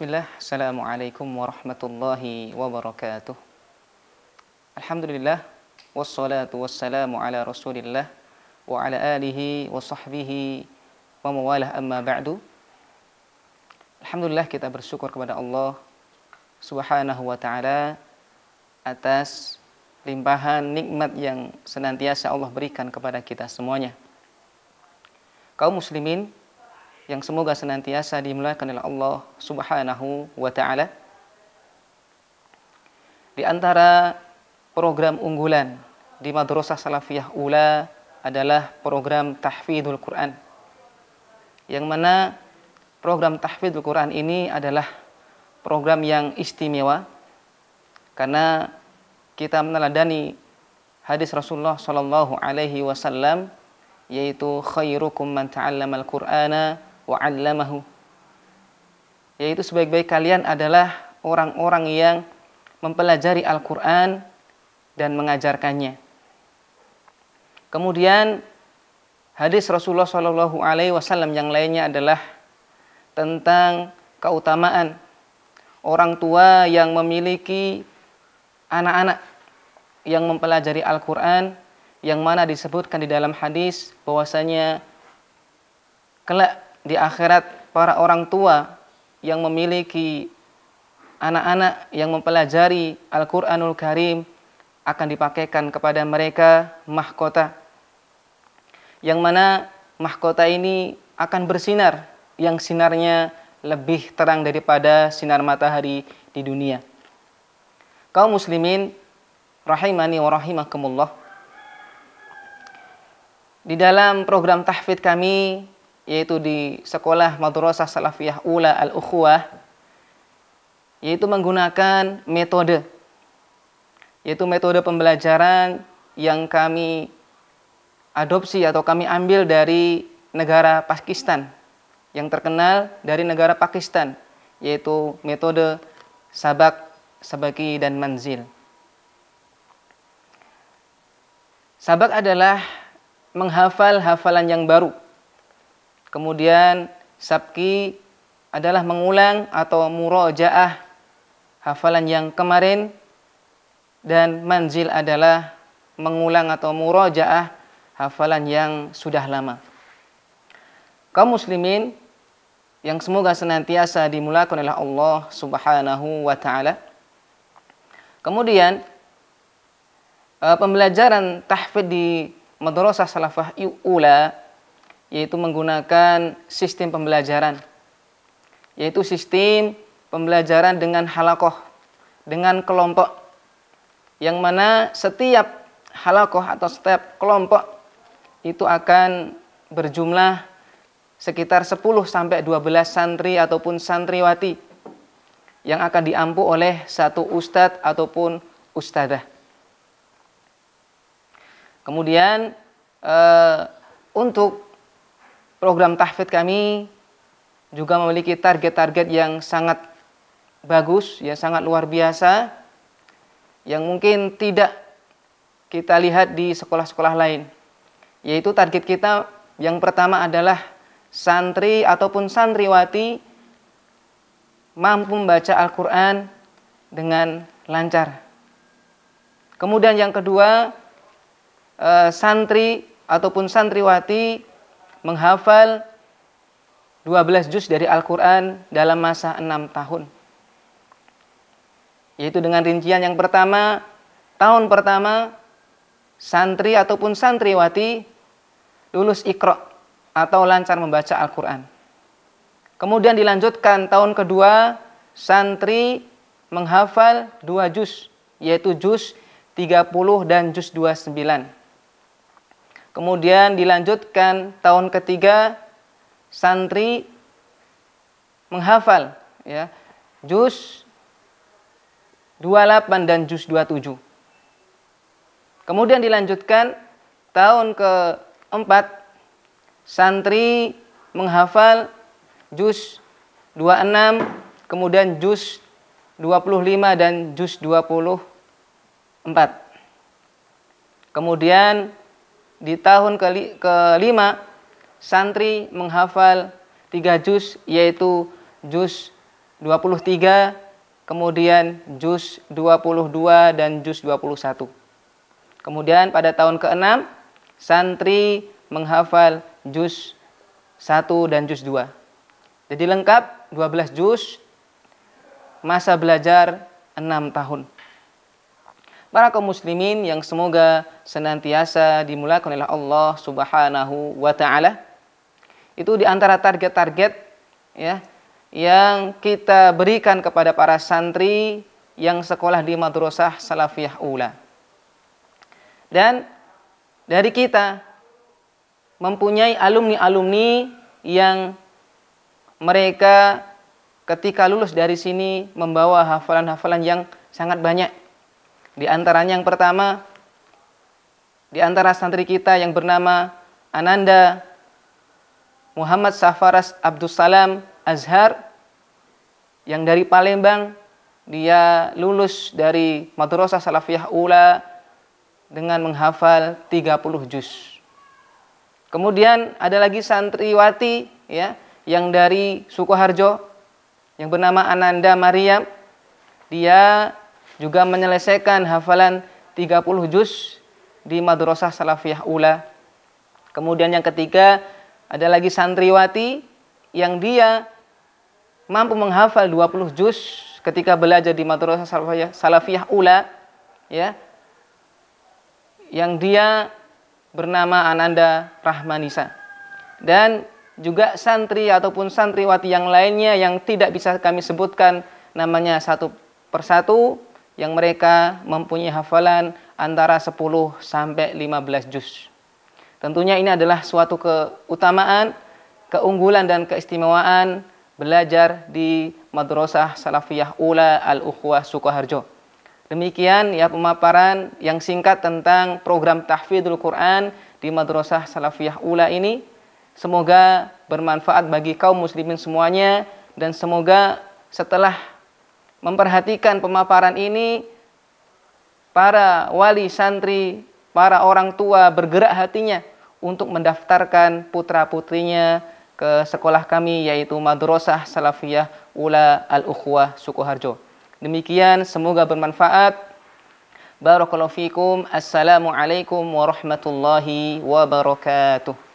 Bismillah, Assalamualaikum warahmatullahi wabarakatuh Alhamdulillah Wassalatu wassalamu ala rasulillah Wa ala alihi wa sahbihi Wa mawalah amma ba'du Alhamdulillah kita bersyukur kepada Allah Subhanahu wa ta'ala Atas limpahan nikmat yang senantiasa Allah berikan kepada kita semuanya Kaum muslimin yang semoga senantiasa dimuliakan oleh Allah Subhanahu wa taala. Di antara program unggulan di Madrasah Salafiyah Ula adalah program Tahfidzul Quran. Yang mana program Tahfidzul Quran ini adalah program yang istimewa karena kita meneladani hadis Rasulullah Shallallahu alaihi wasallam yaitu khairukum man ta'allamal Qur'ana wa 'allamahu yaitu sebaik-baik kalian adalah orang-orang yang mempelajari Al-Qur'an dan mengajarkannya. Kemudian hadis Rasulullah Shallallahu alaihi wasallam yang lainnya adalah tentang keutamaan orang tua yang memiliki anak-anak yang mempelajari Al-Qur'an yang mana disebutkan di dalam hadis bahwasanya kelak di akhirat para orang tua yang memiliki anak-anak yang mempelajari Al-Quranul Karim akan dipakaikan kepada mereka mahkota yang mana mahkota ini akan bersinar yang sinarnya lebih terang daripada sinar matahari di dunia. Kaum muslimin rahimani wa rahimakumullah. Di dalam program tahfidz kami yaitu di sekolah Madrasah Salafiyah Ula Al-Ukhwah yaitu menggunakan metode yaitu metode pembelajaran yang kami adopsi atau kami ambil dari negara Pakistan yang terkenal dari negara Pakistan yaitu metode sabak, sabaki dan manzil. Sabak adalah menghafal hafalan yang baru Kemudian sabki adalah mengulang atau murojaah hafalan yang kemarin dan manzil adalah mengulang atau murojaah hafalan yang sudah lama. Kaum muslimin yang semoga senantiasa dimulakan oleh Allah Subhanahu wa taala. Kemudian eh, pembelajaran tahfidz di Madrasah Salafah Ula yaitu menggunakan sistem pembelajaran yaitu sistem pembelajaran dengan halakoh dengan kelompok yang mana setiap halakoh atau setiap kelompok itu akan berjumlah sekitar 10 sampai 12 santri ataupun santriwati yang akan diampu oleh satu ustadz ataupun ustadzah. Kemudian e, untuk program tahfid kami juga memiliki target-target yang sangat bagus, yang sangat luar biasa, yang mungkin tidak kita lihat di sekolah-sekolah lain. Yaitu target kita yang pertama adalah santri ataupun santriwati mampu membaca Al-Quran dengan lancar. Kemudian yang kedua, eh, santri ataupun santriwati menghafal 12 juz dari Al-Quran dalam masa 6 tahun. Yaitu dengan rincian yang pertama, tahun pertama, santri ataupun santriwati lulus ikro atau lancar membaca Al-Quran. Kemudian dilanjutkan tahun kedua, santri menghafal dua juz, yaitu juz 30 dan juz 29. Kemudian dilanjutkan tahun ketiga santri menghafal ya juz 28 dan juz 27. Kemudian dilanjutkan tahun keempat santri menghafal juz 26 kemudian juz 25 dan juz 24. Kemudian di tahun keli, kelima santri menghafal tiga juz yaitu juz 23, kemudian juz 22 dan juz 21. Kemudian pada tahun ke-6 santri menghafal juz 1 dan juz 2. Jadi lengkap 12 juz masa belajar 6 tahun para kaum muslimin yang semoga senantiasa dimulakan oleh Allah Subhanahu wa taala. Itu di antara target-target ya yang kita berikan kepada para santri yang sekolah di Madrasah Salafiyah Ula. Dan dari kita mempunyai alumni-alumni yang mereka ketika lulus dari sini membawa hafalan-hafalan yang sangat banyak di antaranya yang pertama, di antara santri kita yang bernama Ananda Muhammad Safaras Abdussalam Azhar yang dari Palembang dia lulus dari Madrasah Salafiyah Ula dengan menghafal 30 juz. Kemudian ada lagi santriwati ya yang dari Sukoharjo yang bernama Ananda Mariam. Dia juga menyelesaikan hafalan 30 juz di Madrasah Salafiyah Ula. Kemudian yang ketiga ada lagi santriwati yang dia mampu menghafal 20 juz ketika belajar di Madrasah Salafiyah, Salafiyah Ula ya. Yang dia bernama Ananda Rahmanisa. Dan juga santri ataupun santriwati yang lainnya yang tidak bisa kami sebutkan namanya satu persatu yang mereka mempunyai hafalan antara 10 sampai 15 juz. Tentunya ini adalah suatu keutamaan, keunggulan dan keistimewaan belajar di Madrasah Salafiyah Ula Al-Ukhwah Sukoharjo. Demikian ya pemaparan yang singkat tentang program tahfidul Quran di Madrasah Salafiyah Ula ini. Semoga bermanfaat bagi kaum muslimin semuanya dan semoga setelah memperhatikan pemaparan ini, para wali santri, para orang tua bergerak hatinya untuk mendaftarkan putra-putrinya ke sekolah kami yaitu Madrasah Salafiyah Ula Al-Ukhwah Sukoharjo. Demikian semoga bermanfaat. Barakallahu fikum. Assalamualaikum warahmatullahi wabarakatuh.